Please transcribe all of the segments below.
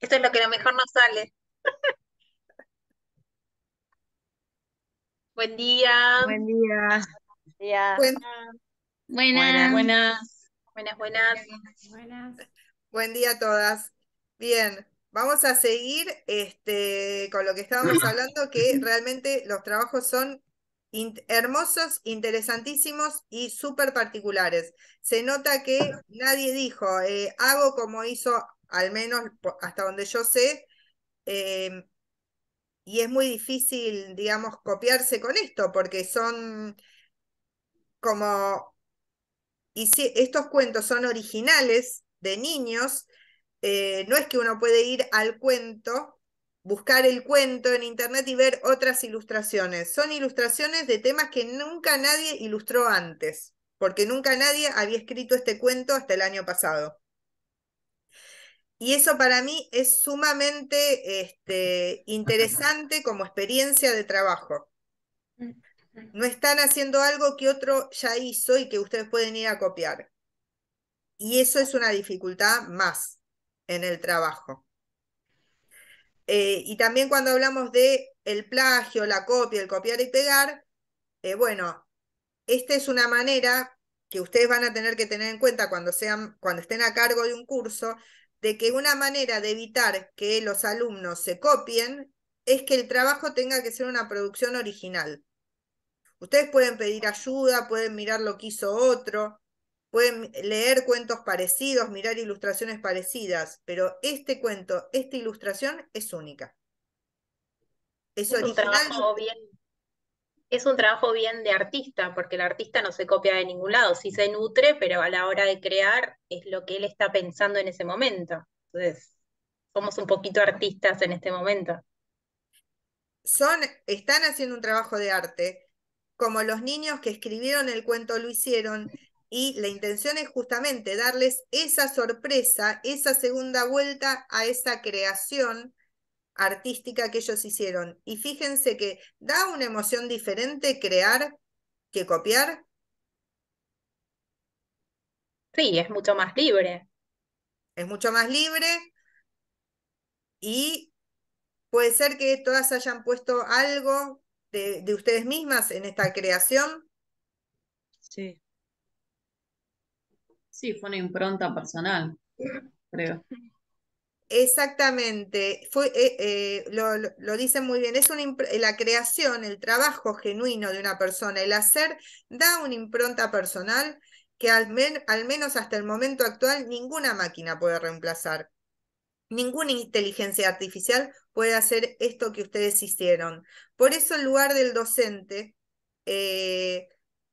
Esto es lo que a lo mejor no sale. Buen día. Buen día. Buenas. Buenas. Buenas. Buenas, buenas. buenas. Buen día a todas. Bien, vamos a seguir este, con lo que estábamos hablando, que realmente los trabajos son hermosos, interesantísimos y súper particulares. Se nota que nadie dijo, eh, hago como hizo al menos hasta donde yo sé, em, y es muy difícil, digamos, copiarse con esto, porque son como, y si estos cuentos son originales de niños, eh, no es que uno puede ir al cuento, buscar el cuento en internet y ver otras ilustraciones. Son ilustraciones de temas que nunca nadie ilustró antes, porque nunca nadie había escrito este cuento hasta el año pasado. Y eso para mí es sumamente este, interesante como experiencia de trabajo. No están haciendo algo que otro ya hizo y que ustedes pueden ir a copiar. Y eso es una dificultad más en el trabajo. Eh, y también cuando hablamos de el plagio, la copia, el copiar y pegar, eh, bueno, esta es una manera que ustedes van a tener que tener en cuenta cuando, sean, cuando estén a cargo de un curso, de que una manera de evitar que los alumnos se copien es que el trabajo tenga que ser una producción original. Ustedes pueden pedir ayuda, pueden mirar lo que hizo otro, pueden leer cuentos parecidos, mirar ilustraciones parecidas, pero este cuento, esta ilustración es única. Es, es un trabajo bien de artista, porque el artista no se copia de ningún lado, sí se nutre, pero a la hora de crear es lo que él está pensando en ese momento. Entonces, somos un poquito artistas en este momento. Son, están haciendo un trabajo de arte, como los niños que escribieron el cuento lo hicieron, y la intención es justamente darles esa sorpresa, esa segunda vuelta a esa creación artística que ellos hicieron. Y fíjense que da una emoción diferente crear que copiar. Sí, es mucho más libre. Es mucho más libre y puede ser que todas hayan puesto algo de, ustedes mismas en esta creación. Sí. Sí, fue una impronta personal, creo. Exactamente, eh, eh, lo, dicen muy bien, es una la creación, el trabajo genuino de una persona, el hacer da una impronta personal que al, menos hasta el momento actual ninguna máquina puede reemplazar. Ninguna inteligencia artificial puede hacer esto que ustedes hicieron. Por eso el lugar del docente eh,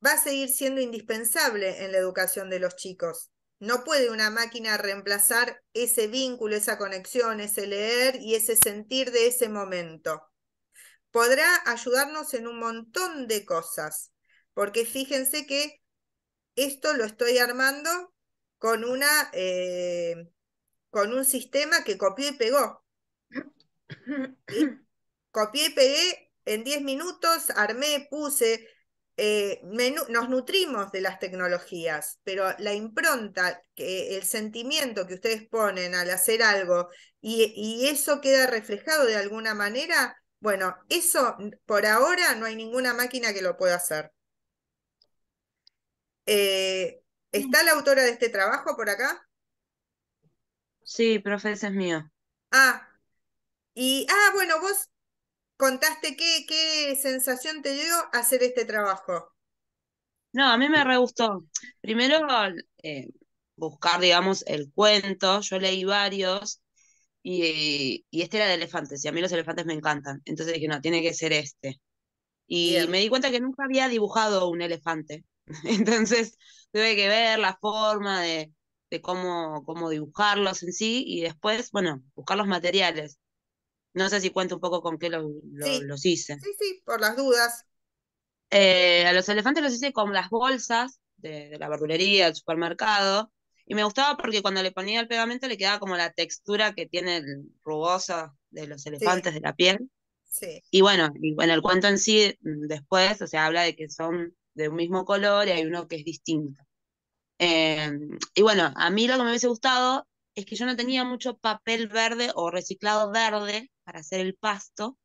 va a seguir siendo indispensable en la educación de los chicos. No puede una máquina reemplazar ese vínculo, esa conexión, ese leer y ese sentir de ese momento. Podrá ayudarnos en un montón de cosas, porque fíjense que esto lo estoy armando con, una, eh, con un sistema que copió y pegó. Copié y pegué en 10 minutos, armé, puse, eh, nos nutrimos de las tecnologías, pero la impronta, el sentimiento que ustedes ponen al hacer algo y, eso queda reflejado de alguna manera, bueno, eso por ahora no hay ninguna máquina que lo pueda hacer. Eh, mm. ¿Está la autora de este trabajo por acá? Sí, profesor es mío. Ah, y, ah, bueno, vos contaste qué, sensación te dio hacer este trabajo. No, a mí me re gustó. Primero, eh, buscar, digamos, el cuento. Yo leí varios y, y, este era de elefantes y a mí los elefantes me encantan. Entonces dije, no, tiene que ser este. Y me di cuenta que nunca había dibujado un elefante. Entonces tuve que ver la forma de, de cómo, cómo dibujarlos en sí y después, bueno, buscar los materiales. No sé si cuento un poco con qué los hice. Sí, sí, por las dudas. Eh, a los elefantes los hice con las bolsas de, la verdulería, del supermercado. Y me gustaba porque cuando le ponía el pegamento le quedaba como la textura que tiene el rugoso de los elefantes de la piel. Sí. Y bueno, el cuento en sí mm, después, o sea, habla de que son de un mismo color y hay uno que es distinto. Em, y bueno, a mí lo que me hubiese gustado es que yo no tenía mucho papel verde o reciclado verde para hacer el pasto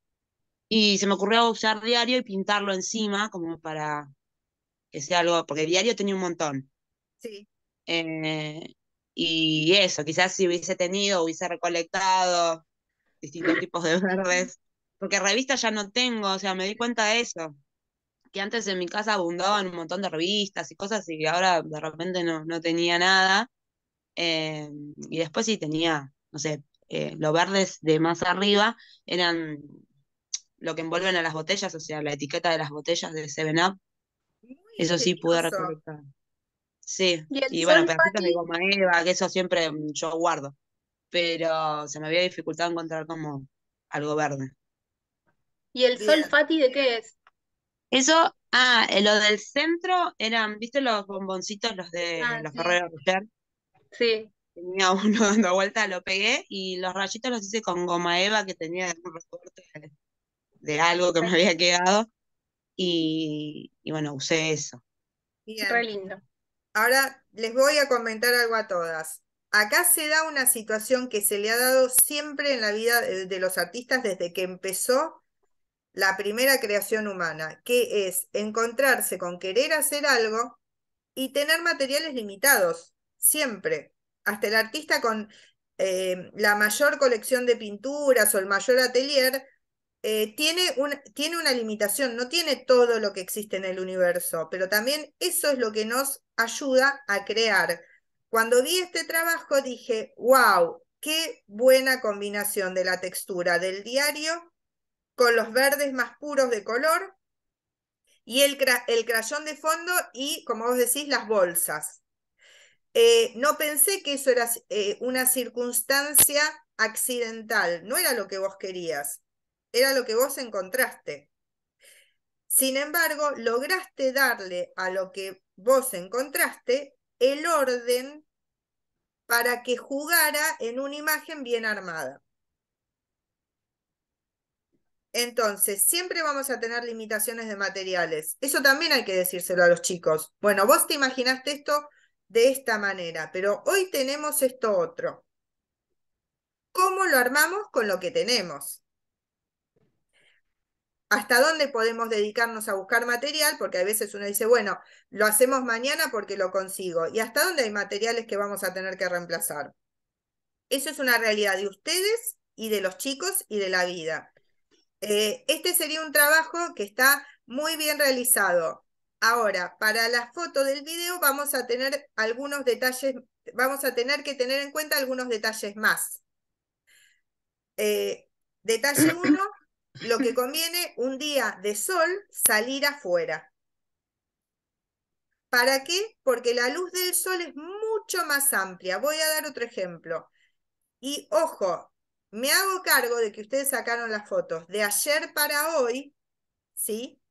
y se me ocurrió usar diario y pintarlo encima como para que sea algo, porque diario tenía un montón. Sí. Eh, y eso, quizás si hubiese tenido, hubiese recolectado distintos tipos de verdes, porque revistas ya no tengo, o sea, me di cuenta de eso, que antes en mi casa abundaban un montón de revistas y cosas y ahora de repente no, no tenía nada. Eh, y después sí tenía, no sé, eh, los verdes de más arriba eran lo que envuelven a las botellas, o sea, la etiqueta de las botellas de Seven Up. eso sí pude recolectar. Sí, y, bueno, de goma Eva, que eso siempre yo guardo. Pero se me había dificultado encontrar como algo verde. ¿Y el sol Fati de qué es? Eso, ah, eh, lo del centro eran, ¿viste los bomboncitos, los de ah, los sí. Sí tenía uno dando vuelta, lo pegué y los rayitos los hice con goma eva que tenía de, algo que me había quedado. Y, bueno, usé eso. Fue lindo. Ahora les voy a comentar algo a todas. Acá se da una situación que se le ha dado siempre en la vida de, de los artistas desde que empezó la primera creación humana, que es encontrarse con querer hacer algo y tener materiales limitados, siempre hasta el artista con eh, la mayor colección de pinturas o el mayor atelier, eh, tiene, tiene una limitación, no tiene todo lo que existe en el universo, pero también eso es lo que nos ayuda a crear. Cuando vi este trabajo dije, wow, qué buena combinación de la textura del diario con los verdes más puros de color y el, el crayón de fondo y, como vos decís, las bolsas. Eh, no pensé que eso era eh, una circunstancia accidental, no era lo que vos querías, era lo que vos encontraste. Sin embargo, lograste darle a lo que vos encontraste el orden para que jugara en una imagen bien armada. Entonces, siempre vamos a tener limitaciones de materiales. Eso también hay que decírselo a los chicos. Bueno, vos te imaginaste esto de esta manera, pero hoy tenemos esto otro. ¿Cómo lo armamos con lo que tenemos? ¿Hasta dónde podemos dedicarnos a buscar material? Porque a veces uno dice, bueno, lo hacemos mañana porque lo consigo. ¿Y hasta dónde hay materiales que vamos a tener que reemplazar? Eso es una realidad de ustedes y de los chicos y de la vida. Eh, este sería un trabajo que está muy bien realizado Ahora, para la foto del video vamos a tener algunos detalles, vamos a tener que tener en cuenta algunos detalles más. Eh, detalle 1, lo que conviene un día de sol salir afuera. ¿Para qué? Porque la luz del sol es mucho más amplia. Voy a dar otro ejemplo. Y ojo, me hago cargo de que ustedes sacaron las fotos de ayer para hoy, ¿sí?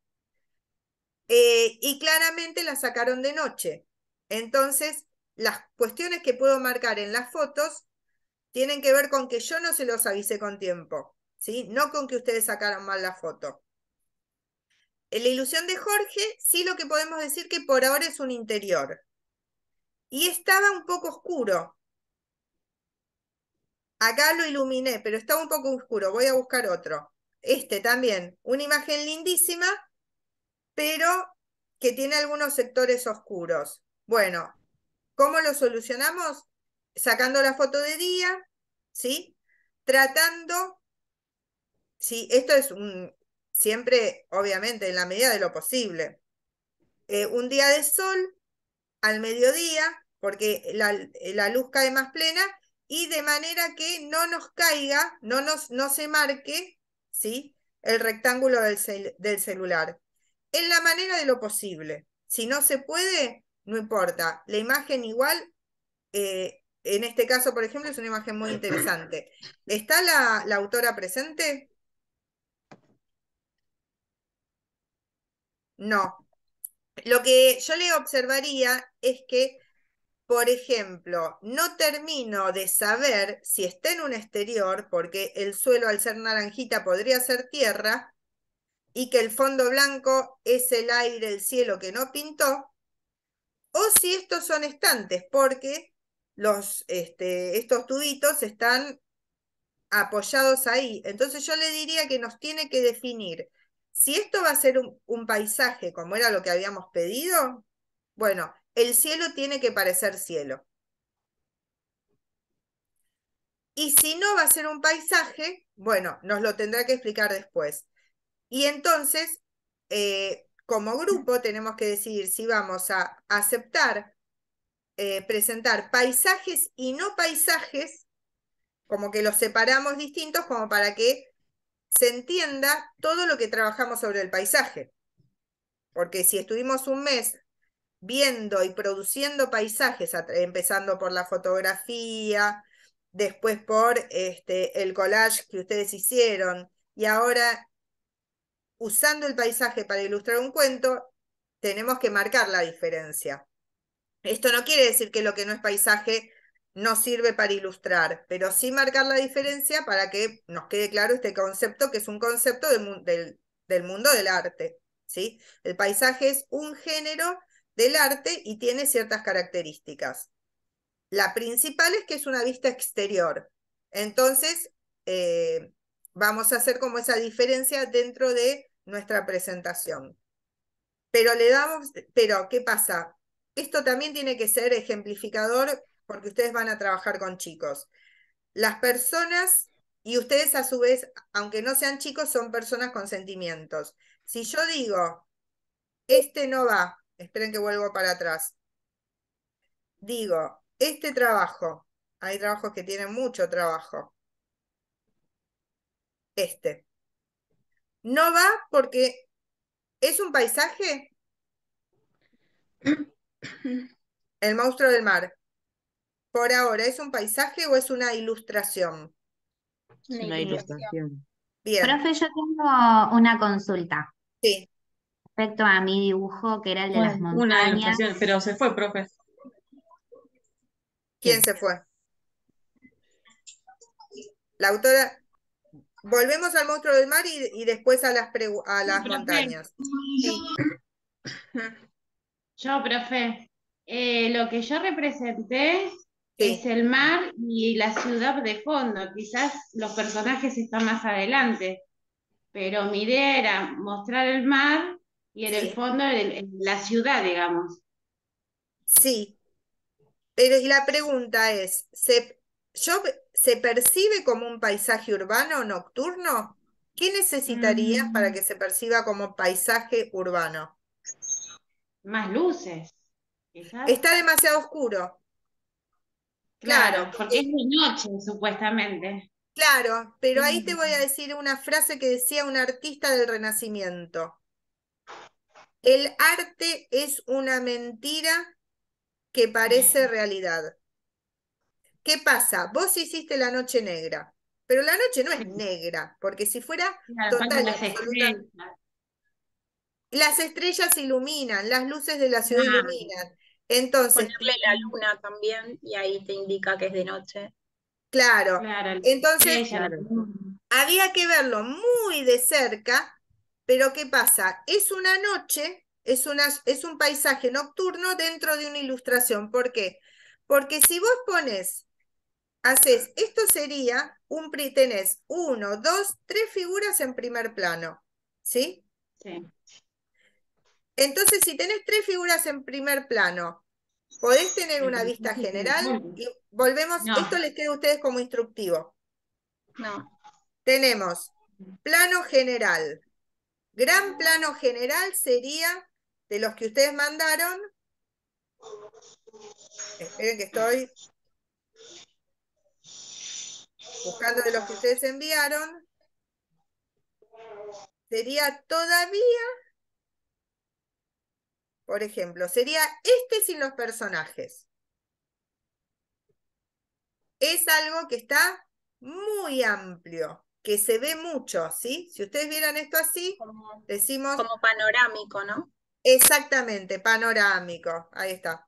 Eh, y claramente la sacaron de noche. Entonces, las cuestiones que puedo marcar en las fotos tienen que ver con que yo no se los avisé con tiempo, ¿sí? No con que ustedes sacaron mal la foto. En la ilusión de Jorge, sí lo que podemos decir que por ahora es un interior. Y estaba un poco oscuro. Acá lo iluminé, pero estaba un poco oscuro. Voy a buscar otro. Este también. Una imagen lindísima, pero que tiene algunos sectores oscuros. Bueno, ¿cómo lo solucionamos? Sacando la foto de día, ¿sí? Tratando, sí, esto es un, siempre, obviamente, en la medida de lo posible. Eh, un día de sol al mediodía, porque la, luz cae más plena, y de manera que no nos caiga, no, se marque, ¿sí? El rectángulo del celular en la manera de lo posible. Si no se puede, no importa. La imagen igual, eh, en este caso, por ejemplo, es una imagen muy interesante. ¿Está la, la autora presente? No. Lo que yo le observaría es que, por ejemplo, no termino de saber si está en un exterior, porque el suelo al ser naranjita podría ser tierra, y que el fondo blanco es el aire, el cielo que no pintó, o si estos son estantes, porque los, este, estos tubitos están apoyados ahí. Entonces yo le diría que nos tiene que definir si esto va a ser un paisaje como era lo que habíamos pedido, bueno, el cielo tiene que parecer cielo. Y si no va a ser un paisaje, bueno, nos lo tendrá que explicar después. Y entonces, eh, como grupo, tenemos que decidir si vamos a aceptar eh, presentar paisajes y no paisajes, como que los separamos distintos, como para que se entienda todo lo que trabajamos sobre el paisaje. Porque si estuvimos un mes viendo y produciendo paisajes, empezando por la fotografía, después por este, el collage que ustedes hicieron, y ahora usando el paisaje para ilustrar un cuento, tenemos que marcar la diferencia. Esto no quiere decir que lo que no es paisaje no sirve para ilustrar, pero sí marcar la diferencia para que nos quede claro este concepto, que es un concepto del, mundo del arte. ¿sí? El paisaje es un género del arte y tiene ciertas características. La principal es que es una vista exterior. Entonces, eh, vamos a hacer como esa diferencia dentro de nuestra presentación. Pero le damos, pero ¿qué pasa? Esto también tiene que ser ejemplificador porque ustedes van a trabajar con chicos. Las personas y ustedes a su vez, aunque no sean chicos, son personas con sentimientos. Si yo digo, este no va, esperen que vuelvo para atrás. Digo, este trabajo, hay trabajos que tienen mucho trabajo. Este no va porque es un paisaje. El monstruo del mar. Por ahora, ¿es un paisaje o es una ilustración? Una, ilustración. Bien. Profe, yo tengo una consulta. Sí. Respecto a mi dibujo, que era el de las montañas. Una ilustración, pero se fue, profe. ¿Quién se fue? La autora, volvemos al monstruo del mar y, después a las, a las montañas. Yo, profe, eh, lo que yo representé es el mar y la ciudad de fondo. Quizás los personajes están más adelante, pero mi idea era mostrar el mar y en el fondo la ciudad, digamos. Sí. Pero la pregunta es, ¿se, se percibe como un paisaje urbano nocturno? ¿Qué necesitarías para mm. que se perciba como paisaje urbano? Más luces. Está demasiado oscuro. Claro, porque es de noche, supuestamente. Claro, pero ahí te voy a mm. decir una frase que decía un artista del Renacimiento. El arte es una mentira que parece realidad. ¿Qué pasa? Vos hiciste la noche negra, pero la noche no es negra, porque si fuera total, las estrellas. iluminan, las luces de la ah. ciudad iluminan. Entonces. Ponerle la luna también, y ahí te indica que es de noche. Claro. Entonces, había que verlo muy de cerca, pero ¿qué pasa? Es una noche, es, una, es un paisaje nocturno dentro de una ilustración. ¿Por qué? Porque si vos pones haces, esto sería, un, tenés uno, dos, tres figuras en primer plano, ¿sí? Sí. Entonces, si tenés tres figuras en primer plano, podés tener una vista general y volvemos, esto les queda a ustedes como instructivo. No. Tenemos plano general. Gran plano general sería de los que ustedes mandaron. Esperen que estoy buscando de los que ustedes enviaron, sería todavía, por ejemplo, sería este sin los personajes. Es algo que está muy amplio, que se ve mucho, ¿sí? Si ustedes vieran esto así, decimos... Como panorámico, ¿no? Exactamente, panorámico. Ahí está.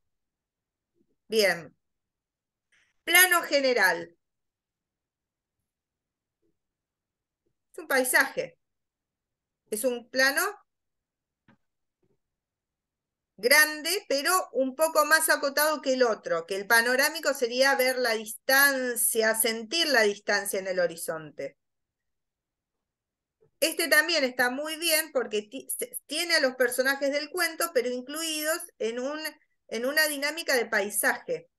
Bien. Plano general. un paisaje. Es un plano grande, pero un poco más acotado que el otro, que el panorámico sería ver la distancia, sentir la distancia en el horizonte. Este también está muy bien porque tiene a los personajes del cuento, pero incluidos en, un, en una dinámica de paisaje.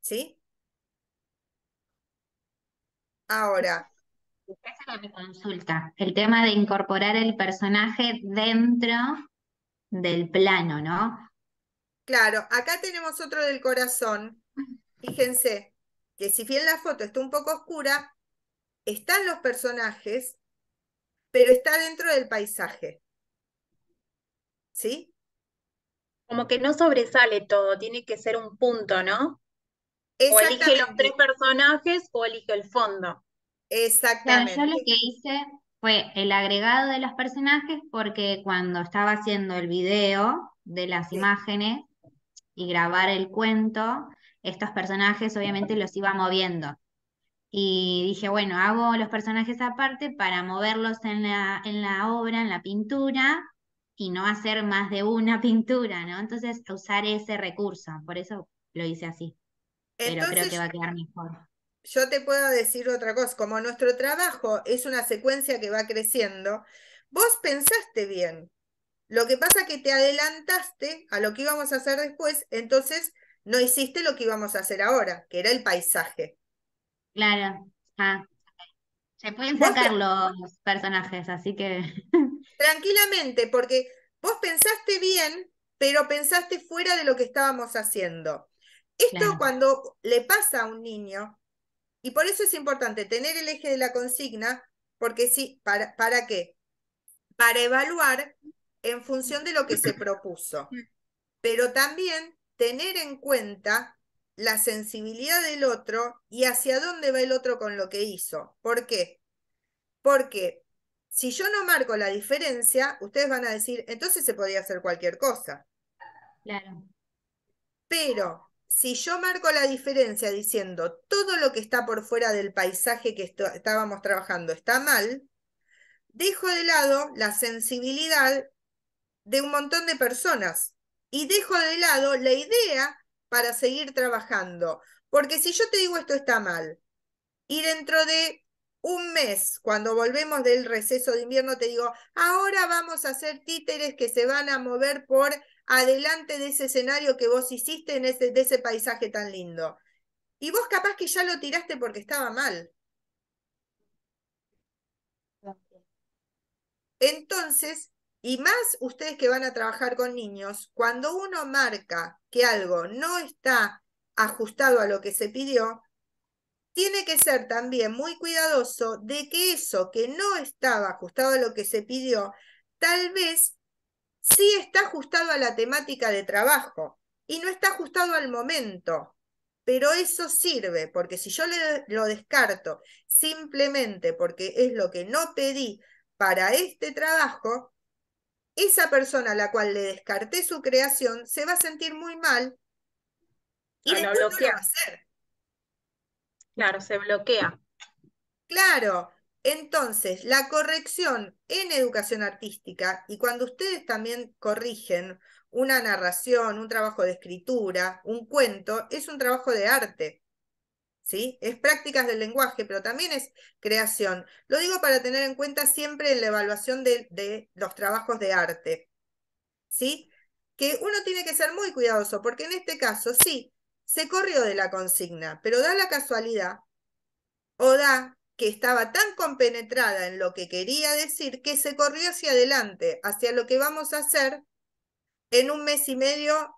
¿Sí? Ahora, es la consulta, el tema de incorporar el personaje dentro del plano, ¿no? Claro, acá tenemos otro del corazón. Fíjense que si bien la foto está un poco oscura, están los personajes, pero está dentro del paisaje. ¿Sí? Como que no sobresale todo, tiene que ser un punto, ¿no? O elige los tres personajes o elige el fondo. Exactamente. yo lo que hice fue el agregado de los personajes porque cuando estaba haciendo el video de las imágenes y grabar el cuento, estos personajes obviamente los iba moviendo. Y dije, bueno, hago los personajes aparte para moverlos en la, en la obra, en la pintura, y no hacer más de una pintura, ¿no? Entonces, usar ese recurso, por eso lo hice así. Pero creo que va a quedar mejor yo te puedo decir otra cosa, como nuestro trabajo es una secuencia que va creciendo, vos pensaste bien. Lo que pasa es que te adelantaste a lo que íbamos a hacer después, entonces no hiciste lo que íbamos a hacer ahora, que era el paisaje. Claro. Se pueden sacar los personajes, así que. Tranquilamente, porque vos pensaste bien, pero pensaste fuera de lo que estábamos haciendo. Esto cuando le pasa a un niño, y por eso es importante tener el eje de la consigna, porque sí, ¿para, para qué? Para evaluar en función de lo que se propuso, pero también tener en cuenta la sensibilidad del otro y hacia dónde va el otro con lo que hizo. ¿Por qué? Porque si yo no marco la diferencia, ustedes van a decir, entonces se podría hacer cualquier cosa. Claro. Pero si yo marco la diferencia diciendo todo lo que está por fuera del paisaje que estábamos trabajando está mal, dejo de lado la sensibilidad de un montón de personas y dejo de lado la idea para seguir trabajando. Porque si yo te digo esto está mal y dentro de un mes, cuando volvemos del receso de invierno, te digo, ahora vamos a hacer títeres que se van a mover por adelante de ese escenario que vos hiciste, en ese, de ese paisaje tan lindo. Y vos capaz que ya lo tiraste porque estaba mal. Entonces, y más ustedes que van a trabajar con niños, cuando uno marca que algo no está ajustado a lo que se pidió, tiene que ser también muy cuidadoso de que eso que no estaba ajustado a lo que se pidió, tal vez sí está ajustado a la temática de trabajo y no está ajustado al momento. Pero eso sirve, porque si yo lo descarto simplemente porque es lo que no pedí para este trabajo, esa persona a la cual le descarté su creación se va a sentir muy mal y ah, no lo va a hacer. Claro, se bloquea. Claro, entonces, la corrección en educación artística, y cuando ustedes también corrigen una narración, un trabajo de escritura, un cuento, es un trabajo de arte. ¿Sí? Es prácticas del lenguaje, pero también es creación. Lo digo para tener en cuenta siempre en la evaluación de, de los trabajos de arte. ¿Sí? Que uno tiene que ser muy cuidadoso, porque en este caso sí, se corrió de la consigna, pero da la casualidad o da que estaba tan compenetrada en lo que quería decir que se corrió hacia adelante, hacia lo que vamos a hacer en un mes y medio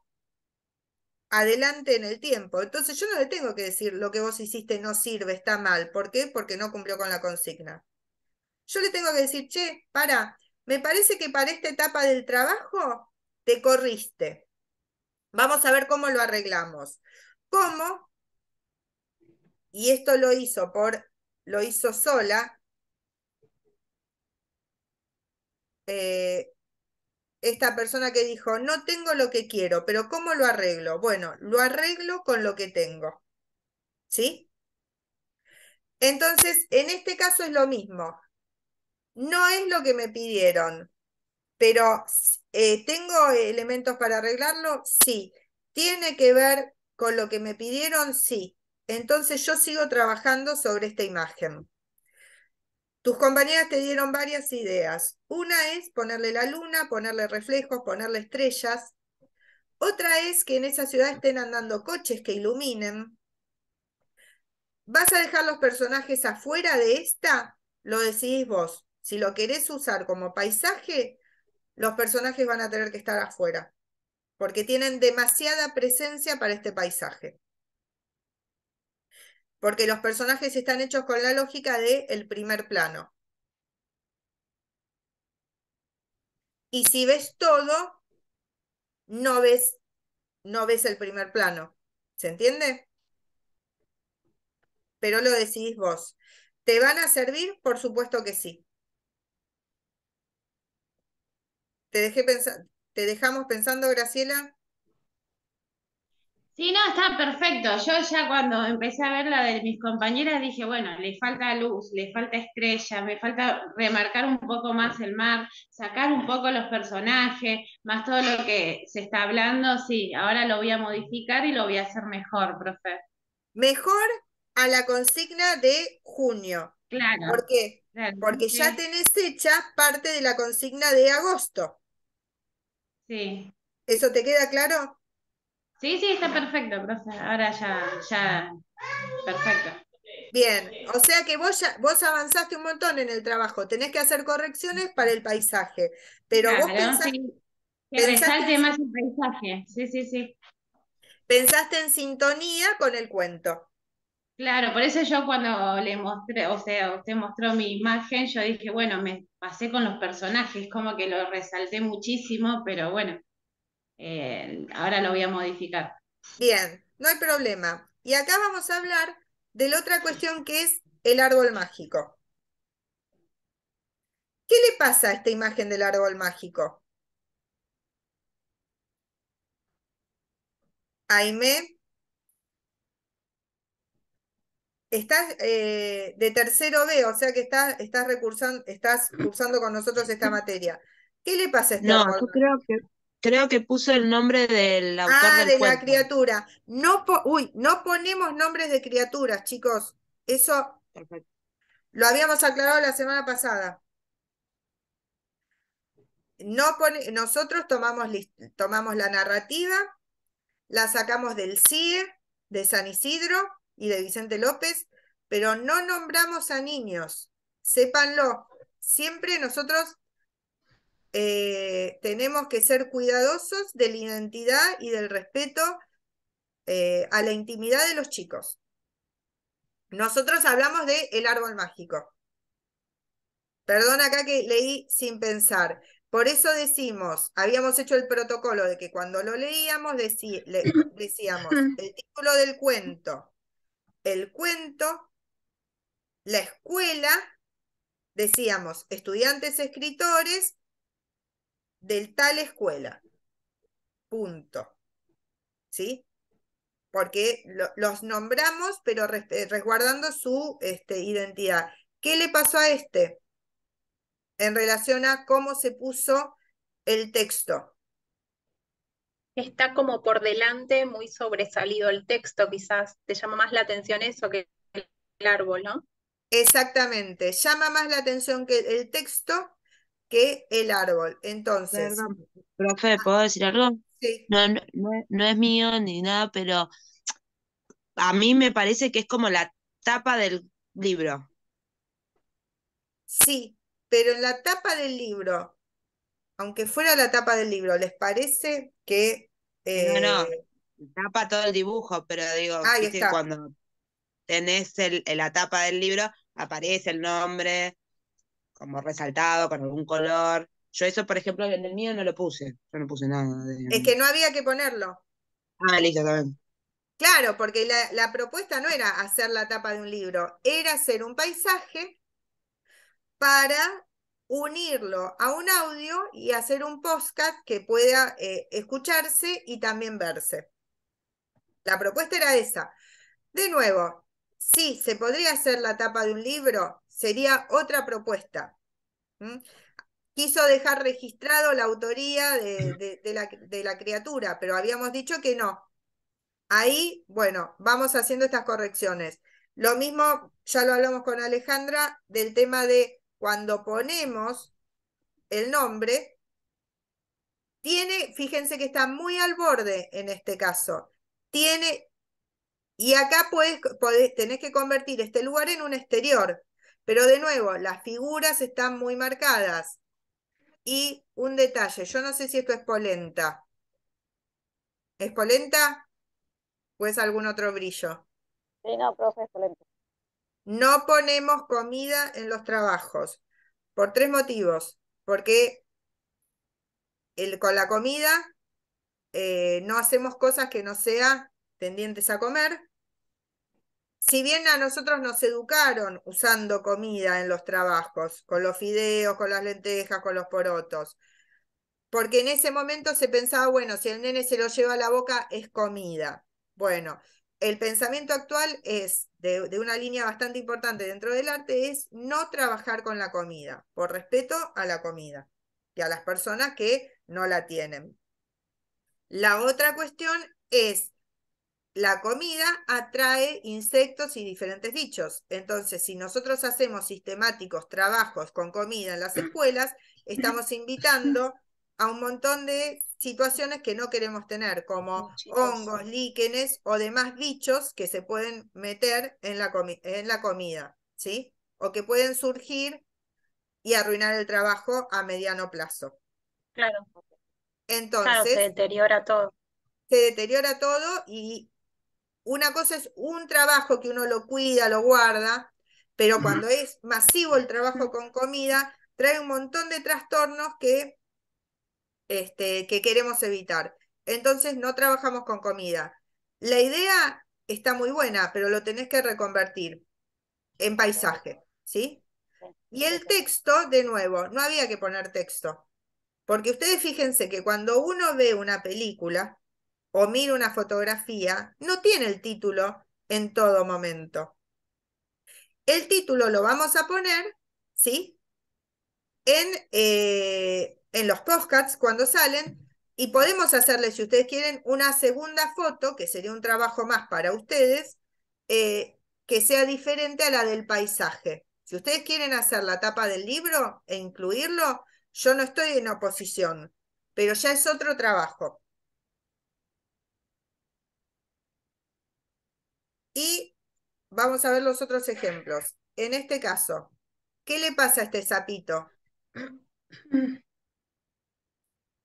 adelante en el tiempo. Entonces yo no le tengo que decir lo que vos hiciste no sirve, está mal. ¿Por qué? Porque no cumplió con la consigna. Yo le tengo que decir, che, para, me parece que para esta etapa del trabajo te corriste. Vamos a ver cómo lo arreglamos. ¿Cómo? Y esto lo hizo por lo hizo sola. Eh, esta persona que dijo, no tengo lo que quiero, pero ¿cómo lo arreglo? Bueno, lo arreglo con lo que tengo. ¿Sí? Entonces, en este caso es lo mismo. No es lo que me pidieron, pero eh, ¿tengo elementos para arreglarlo? Sí. ¿Tiene que ver con lo que me pidieron? Sí. Entonces yo sigo trabajando sobre esta imagen. Tus compañeras te dieron varias ideas. Una es ponerle la luna, ponerle reflejos, ponerle estrellas. Otra es que en esa ciudad estén andando coches que iluminen. ¿Vas a dejar los personajes afuera de esta? Lo decidís vos. Si lo querés usar como paisaje, los personajes van a tener que estar afuera, porque tienen demasiada presencia para este paisaje porque los personajes están hechos con la lógica de el primer plano. Y si ves todo, no ves, no ves el primer plano. ¿Se entiende? Pero lo decidís vos. ¿Te van a servir? Por supuesto que sí. Te, dejé te dejamos pensando, Graciela. Sí, no, está perfecto. Yo ya cuando empecé a ver la de mis compañeras dije, bueno, le falta luz, le falta estrella, me falta remarcar un poco más el mar, sacar un poco los personajes, más todo lo que se está hablando, sí, ahora lo voy a modificar y lo voy a hacer mejor, profe. Mejor a la consigna de junio. Claro. ¿Por qué? Porque ya tenés hecha parte de la consigna de agosto. Sí. ¿Eso te queda claro? Sí, sí, está perfecto, profe. Ahora ya, ya, perfecto. Bien, o sea que vos, vos avanzaste un montón en el trabajo. Tenés que hacer correcciones para el paisaje. Pero vos pensás, Que resalte más el paisaje. Sí, sí, sí. Pensaste en sintonía con el cuento. Claro, por eso yo cuando le mostré, o sea, usted mostró mi imagen, yo dije, bueno, me pasé con los personajes, como que lo resalté muchísimo, pero bueno, eh, ahora lo voy a modificar. Bien, no hay problema. Y acá vamos a hablar de la otra cuestión que es el árbol mágico. ¿Qué le pasa a esta imagen del árbol mágico? Aime, estás eh, de tercero B, o sea que estás, estás estás cursando con nosotros esta materia. ¿Qué le pasa a este no, Yo creo que creo que puso el nombre del autor ah, de la criatura. No, uy, no ponemos nombres de criaturas, chicos. Eso lo habíamos aclarado la semana pasada. No nosotros tomamos, tomamos la narrativa, la sacamos del CIE, de San Isidro y de Vicente López, pero no nombramos a niños. Sépanlo, siempre nosotros eh, tenemos que ser cuidadosos de la identidad y del respeto eh, a la intimidad de los chicos. Nosotros hablamos de el árbol mágico. Perdón acá que leí sin pensar. Por eso decimos, habíamos hecho el protocolo de que cuando lo leíamos decíamos el título del cuento, el cuento, la escuela, decíamos estudiantes escritores del tal escuela. Punto. ¿Sí? Porque los nombramos, pero eh, resguardando su este, identidad. ¿Qué le pasó a este en relación a cómo se puso el texto? Está como por delante, muy sobresalido el texto, quizás. Te llama más la atención eso que el árbol, ¿no? Exactamente, llama más la atención que el texto que el árbol. Entonces. profe, ah, ¿puedo decir algo? No, no, es mío ni nada, pero a mí me parece que es como la tapa del libro. Sí, pero la tapa del libro, aunque fuera la tapa del libro, ¿les parece que... No, no, eh, tapa todo el dibujo, pero digo, cuando tenés el, la tapa del libro, aparece el nombre, como resaltado, con algún color. Yo eso, por ejemplo, en el mío no lo puse, yo no puse nada. Es que no había que ponerlo. Ah, listo, también. Claro, porque la, propuesta no era hacer la tapa de un libro, era hacer un paisaje para unirlo a un audio y hacer un podcast que pueda eh, escucharse y también verse. La propuesta era esa. De nuevo, sí, se podría hacer la tapa de un libro, Sería otra propuesta. Quiso dejar registrado la autoría de, la, criatura, pero habíamos dicho que no. Ahí, bueno, vamos haciendo estas correcciones. Lo mismo, ya lo hablamos con Alejandra, del tema de cuando ponemos el nombre, tiene, fíjense que está muy al borde en este caso, tiene, y acá puedes, tenés que convertir este lugar en un exterior. Pero de nuevo, las figuras están muy marcadas. Y un detalle, yo no sé si esto es polenta. ¿Es polenta o es algún otro brillo? Sí, no, profe, es polenta. No ponemos comida en los trabajos por tres motivos. Porque el, con la comida eh, no hacemos cosas que no sean tendientes a comer si bien a nosotros nos educaron usando comida en los trabajos, con los fideos, con las lentejas, con los porotos, porque en ese momento se pensaba, bueno, si el nene se lo lleva a la boca es comida. Bueno, el pensamiento actual es, de, una línea bastante importante dentro del arte, es no trabajar con la comida, por respeto a la comida y a las personas que no la tienen. La otra cuestión es la comida atrae insectos y diferentes bichos. Entonces, si nosotros hacemos sistemáticos trabajos con comida en las escuelas, estamos invitando a un montón de situaciones que no queremos tener, como hongos, líquenes o demás bichos que se pueden meter en la, comida, ¿sí? O que pueden surgir y arruinar el trabajo a mediano plazo. Claro. Entonces. se deteriora todo. Se deteriora todo y una cosa es un trabajo que uno lo cuida, lo guarda, pero cuando es masivo el trabajo con comida, trae un montón de trastornos que, este, que queremos evitar. Entonces no trabajamos con comida. La idea está muy buena, pero lo tenés que reconvertir en paisaje, ¿sí? Y el texto, de nuevo, no había que poner texto. Porque ustedes fíjense que cuando uno ve una película, o mire una fotografía, no tiene el título en todo momento. El título lo vamos a poner, ¿sí? En, eh, los podcasts cuando salen y podemos hacerle, si ustedes quieren, una segunda foto, que sería un trabajo más para ustedes, eh, que sea diferente a la del paisaje. Si ustedes quieren hacer la tapa del libro e incluirlo, yo no estoy en oposición, pero ya es otro trabajo. Y vamos a ver los otros ejemplos. En este caso, ¿qué le pasa a este sapito?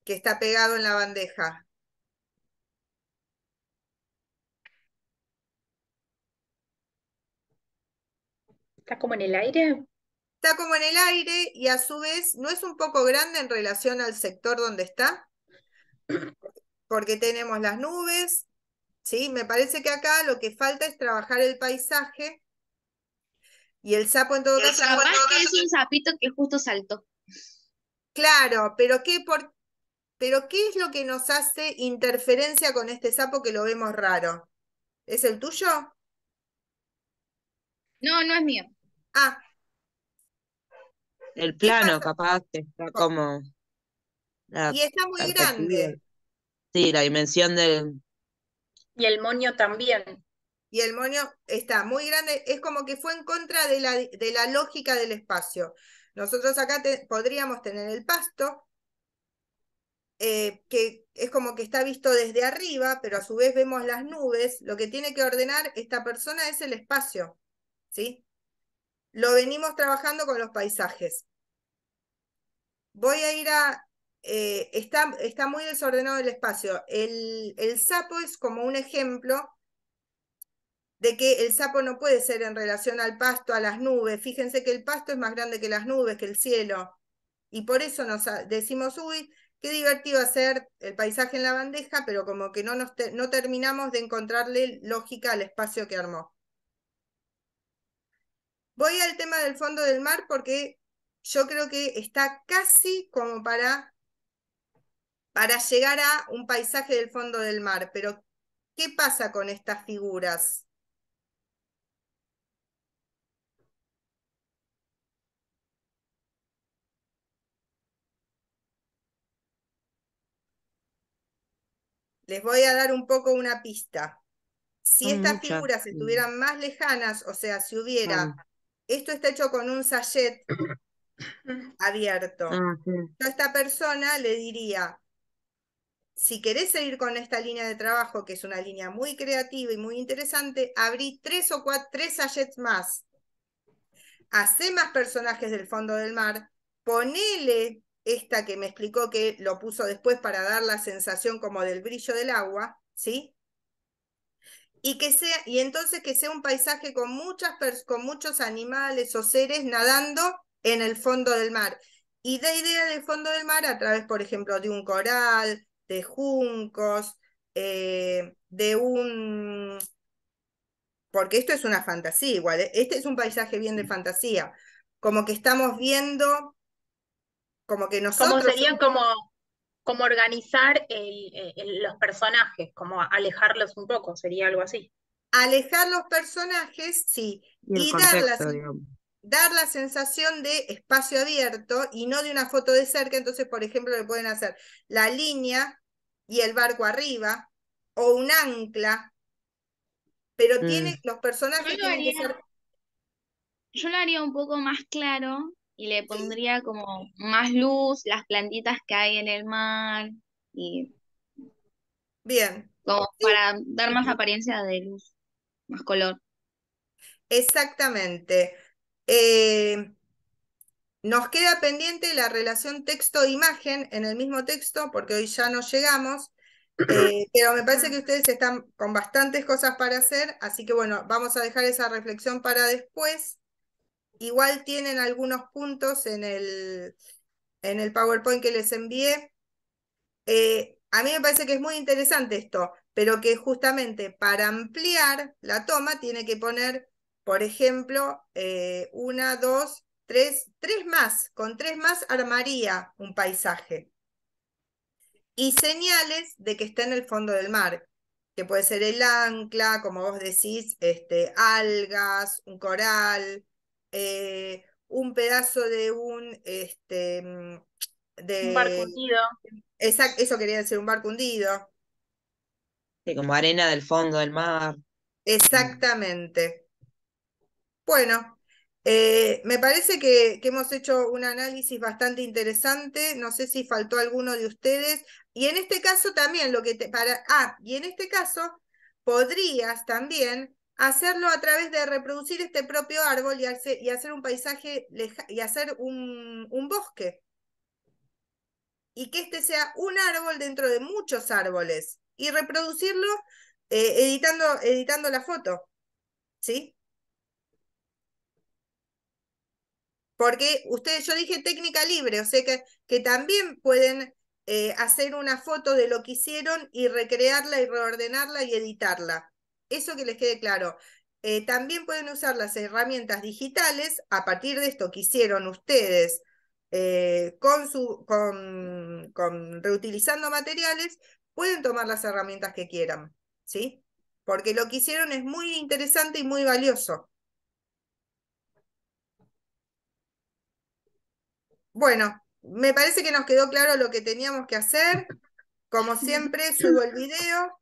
que está pegado en la bandeja. ¿Está como en el aire? Está como en el aire y a su vez no es un poco grande en relación al sector donde está, porque tenemos las nubes, ¿sí? Me parece que acá lo que falta es trabajar el paisaje y el sapo en todo caso... es un sapito que justo saltó. Claro, pero ¿qué, por, pero ¿qué es lo que nos hace interferencia con este sapo que lo vemos raro? ¿Es el tuyo? No, no es mío. Ah. El plano, capaz, está oh. como... y está muy grande. Sí, la dimensión del, y el moño también. Y el moño está muy grande, es como que fue en contra de la, de la lógica del espacio. Nosotros acá podríamos tener el pasto, eh, que es como que está visto desde arriba, pero a su vez vemos las nubes. Lo que tiene que ordenar esta persona es el espacio, ¿sí? Lo venimos trabajando con los paisajes. Voy a ir a eh, está, está, muy desordenado el espacio. El, sapo es como un ejemplo de que el sapo no puede ser en relación al pasto, a las nubes. Fíjense que el pasto es más grande que las nubes, que el cielo. Y por eso nos decimos, uy, qué divertido hacer el paisaje en la bandeja, pero como que no, no terminamos de encontrarle lógica al espacio que armó. Voy al tema del fondo del mar porque yo creo que está casi como para para llegar a un paisaje del fondo del mar. Pero, ¿qué pasa con estas figuras? Les voy a dar un poco una pista. Si estas figuras estuvieran más lejanas, o sea, si hubiera, esto está hecho con un sallet abierto, ah, yo a esta persona le diría, si querés seguir con esta línea de trabajo, que es una línea muy creativa y muy interesante, abrí tres o cuatro, tres más. Hacé más personajes del fondo del mar, ponele esta que me explicó que lo puso después para dar la sensación como del brillo del agua, ¿sí? Y, que sea, y entonces que sea un paisaje con, muchas, con muchos animales o seres nadando en el fondo del mar. Y da idea del fondo del mar a través, por ejemplo, de un coral, de juncos, eh, de un... Porque esto es una fantasía igual, ¿eh? este es un paisaje bien de fantasía, como que estamos viendo, como que nosotros... Como serían como, como organizar eh, el, los personajes, como alejarlos un poco, sería algo así. Alejar los personajes, sí, y, dar la sensación de espacio abierto y no de una foto de cerca, entonces, por ejemplo, le pueden hacer la línea y el barco arriba, o un ancla, pero mm. tiene, los personajes yo lo haría, un poco más claro y le pondría como más luz, las plantitas que hay en el mar y... Bien. Como para dar más apariencia de luz, más color. Exactamente. Eh, nos queda pendiente la relación texto-imagen en el mismo texto, porque hoy ya no llegamos, eh, pero me parece que ustedes están con bastantes cosas para hacer, así que bueno, vamos a dejar esa reflexión para después. Igual tienen algunos puntos en el, en el PowerPoint que les envié. Eh, a mí me parece que es muy interesante esto, pero que justamente para ampliar la toma tiene que poner por ejemplo, eh, una, dos, tres, tres más. Con tres más armaría un paisaje. Y señales de que está en el fondo del mar, que puede ser el ancla, como vos decís, este, algas, un coral, eh, un pedazo de un... Este, de... Mm, un barco hundido. eso quería decir, un barco hundido. Sí, como arena del fondo del mar. Exactamente. Bueno, eh, me parece que, hemos hecho un análisis bastante interesante. No sé si faltó alguno de ustedes. Y en este caso también lo que te para ah, y en este caso podrías también hacerlo a través de reproducir este propio árbol y, y hacer un paisaje y hacer un, bosque. Y que este sea un árbol dentro de muchos árboles. Y reproducirlo eh, editando, editando la foto. ¿Sí? Porque ustedes, yo dije técnica libre, o sea que, que también pueden eh, hacer una foto de lo que hicieron y recrearla y reordenarla y editarla. Eso que les quede claro. Eh, también pueden usar las herramientas digitales a partir de esto que hicieron ustedes eh, con su, con, reutilizando materiales, pueden tomar las herramientas que quieran, ¿sí? Porque lo que hicieron es muy interesante y muy valioso. Bueno, me parece que nos quedó claro lo que teníamos que hacer. Como siempre, subo el video.